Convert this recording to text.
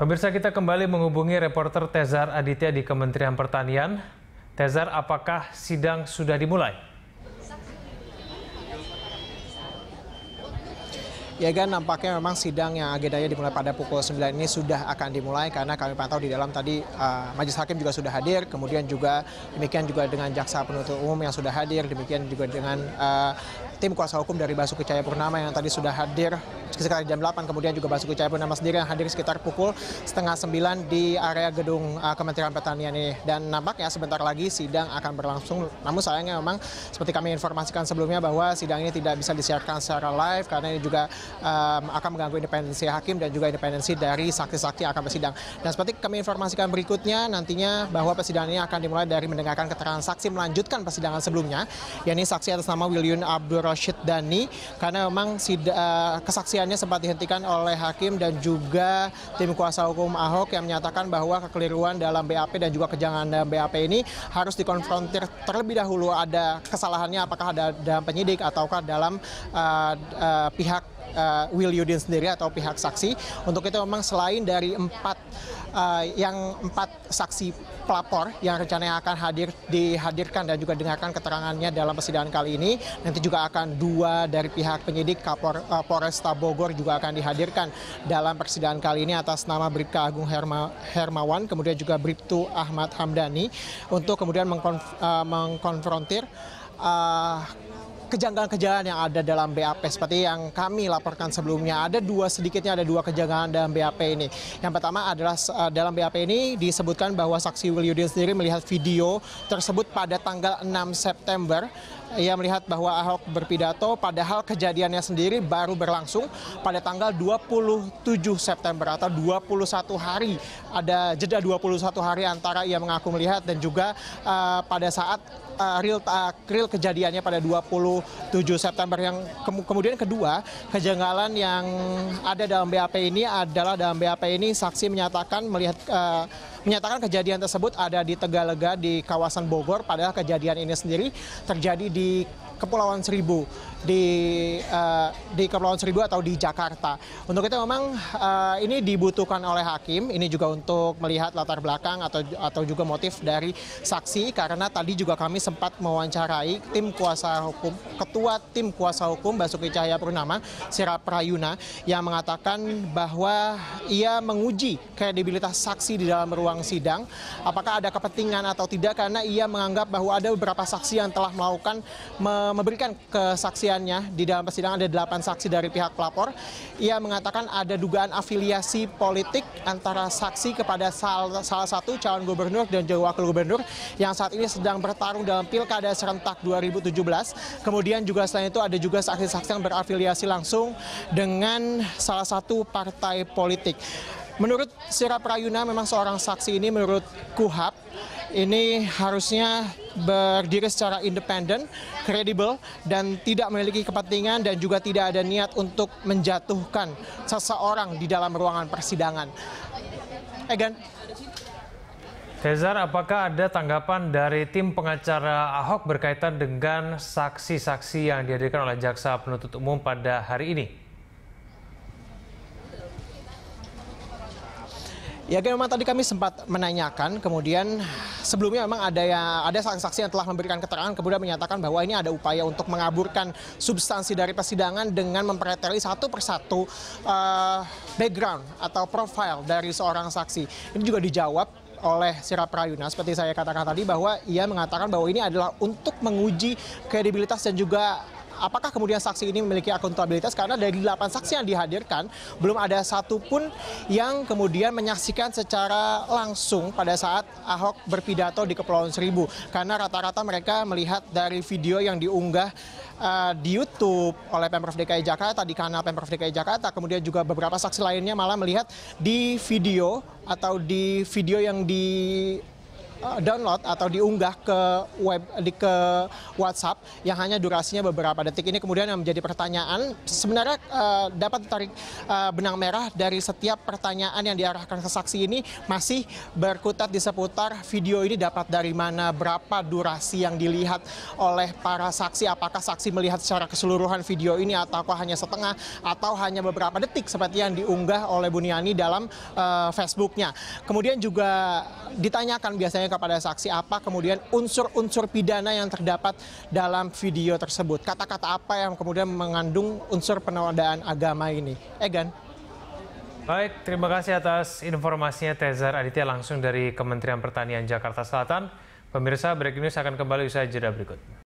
Pemirsa kita kembali menghubungi reporter Tezar Aditya di Kementerian Pertanian. Tezar, apakah sidang sudah dimulai? Ya kan nampaknya memang sidang yang agendanya dimulai pada pukul 9 ini sudah akan dimulai karena kami pantau di dalam tadi uh, majelis hakim juga sudah hadir, kemudian juga demikian juga dengan jaksa penuntut umum yang sudah hadir, demikian juga dengan uh, tim kuasa hukum dari Basuki Cahaya Purnama yang tadi sudah hadir sekitar jam 8 kemudian juga Basuki Cahaya Purnama sendiri yang hadir sekitar pukul setengah 9 di area gedung uh, Kementerian Pertanian ini dan nampaknya sebentar lagi sidang akan berlangsung namun sayangnya memang seperti kami informasikan sebelumnya bahwa sidang ini tidak bisa disiarkan secara live karena ini juga um, akan mengganggu independensi hakim dan juga independensi dari saksi-saksi akan bersidang. Dan seperti kami informasikan berikutnya nantinya bahwa persidangan ini akan dimulai dari mendengarkan keterangan saksi melanjutkan persidangan sebelumnya, yakni saksi atas nama William Abdul Rashid Dani karena memang sida, eh, kesaksiannya sempat dihentikan oleh hakim dan juga tim kuasa hukum Ahok yang menyatakan bahwa kekeliruan dalam BAP dan juga kejangan dalam BAP ini harus dikonfrontir terlebih dahulu ada kesalahannya apakah ada dalam penyidik ataukah dalam uh, uh, pihak uh, Will Yudin sendiri atau pihak saksi. Untuk itu memang selain dari empat uh, yang empat saksi pelapor yang rencananya akan hadir dihadirkan dan juga dengarkan keterangannya dalam persidangan kali ini, nanti juga akan dua dari pihak penyidik Kapol, uh, eh, Polresta Bogor juga akan dihadirkan dalam persidangan kali ini atas nama Bribka Agung Herma, Hermawan, kemudian juga Bribtu Ahmad Hamdani untuk kemudian mengkonf, uh, mengkonfrontir uh, kejanggalan-kejanggalan yang ada dalam BAP seperti yang kami laporkan sebelumnya. Ada dua sedikitnya ada dua kejanggalan dalam BAP ini. Yang pertama adalah eh, dalam BAP ini disebutkan bahwa saksi Wilyudin sendiri melihat video tersebut pada tanggal 6 September. Ia melihat bahwa Ahok berpidato padahal kejadiannya sendiri baru berlangsung pada tanggal 27 September atau 21 hari. Ada jeda 21 hari antara ia mengaku melihat dan juga uh, pada saat Eh, real eh, real kejadiannya pada 27 September yang ke kemudian kedua kejanggalan yang ada dalam BAP ini adalah dalam BAP ini saksi menyatakan melihat uh, menyatakan kejadian tersebut ada di Tegalega di kawasan Bogor padahal kejadian ini sendiri terjadi di Kepulauan Seribu di uh, di Kepulauan Seribu atau di Jakarta. Untuk itu memang uh, ini dibutuhkan oleh hakim, ini juga untuk melihat latar belakang atau atau juga motif dari saksi karena tadi juga kami sempat mewawancarai tim kuasa hukum ketua tim kuasa hukum Basuki Cahaya Purnama Sira Prayuna yang mengatakan bahwa ia menguji kredibilitas saksi di dalam ruang ruang sidang apakah ada kepentingan atau tidak karena ia menganggap bahwa ada beberapa saksi yang telah melakukan memberikan kesaksiannya di dalam persidangan ada delapan saksi dari pihak pelapor. Ia mengatakan ada dugaan afiliasi politik antara saksi kepada salah, salah satu calon gubernur dan juga wakil gubernur yang saat ini sedang bertarung dalam pilkada serentak 2017. Kemudian juga selain itu ada juga saksi-saksi yang berafiliasi langsung dengan salah satu partai politik. Menurut Sira Prayuna memang seorang saksi ini menurut Kuhap ini harusnya berdiri secara independen, kredibel, dan tidak memiliki kepentingan dan juga tidak ada niat untuk menjatuhkan seseorang di dalam ruangan persidangan. Egan. Tezar, apakah ada tanggapan dari tim pengacara Ahok berkaitan dengan saksi-saksi yang dihadirkan oleh Jaksa Penuntut Umum pada hari ini? Ya, memang tadi kami sempat menanyakan, kemudian sebelumnya memang ada ya, ada saksi-saksi yang telah memberikan keterangan, kemudian menyatakan bahwa ini ada upaya untuk mengaburkan substansi dari persidangan dengan mempreteli satu persatu uh, background atau profile dari seorang saksi. Ini juga dijawab oleh Sira Prayuna seperti saya katakan tadi bahwa ia mengatakan bahwa ini adalah untuk menguji kredibilitas dan juga apakah kemudian saksi ini memiliki akuntabilitas karena dari delapan saksi yang dihadirkan belum ada satupun yang kemudian menyaksikan secara langsung pada saat Ahok berpidato di Kepulauan Seribu karena rata-rata mereka melihat dari video yang diunggah uh, di YouTube oleh Pemprov DKI Jakarta di kanal Pemprov DKI Jakarta kemudian juga beberapa saksi lainnya malah melihat di video atau di video yang di Eh, download atau diunggah ke web di ke WhatsApp yang hanya durasinya beberapa detik ini kemudian yang menjadi pertanyaan sebenarnya uh, dapat ditarik uh, benang merah dari setiap pertanyaan yang diarahkan ke saksi ini masih berkutat di seputar video ini dapat dari mana berapa durasi yang dilihat oleh para saksi apakah saksi melihat secara keseluruhan video ini ataukah hanya setengah atau hanya beberapa detik seperti yang diunggah oleh Buniani dalam uh, Facebooknya kemudian juga ditanyakan biasanya kepada saksi apa kemudian unsur-unsur pidana yang terdapat dalam video tersebut. Kata-kata apa yang kemudian mengandung unsur penodaan agama ini. Egan. Baik, terima kasih atas informasinya Tezar Aditya langsung dari Kementerian Pertanian Jakarta Selatan. Pemirsa, Breaking News akan kembali usai jeda berikut.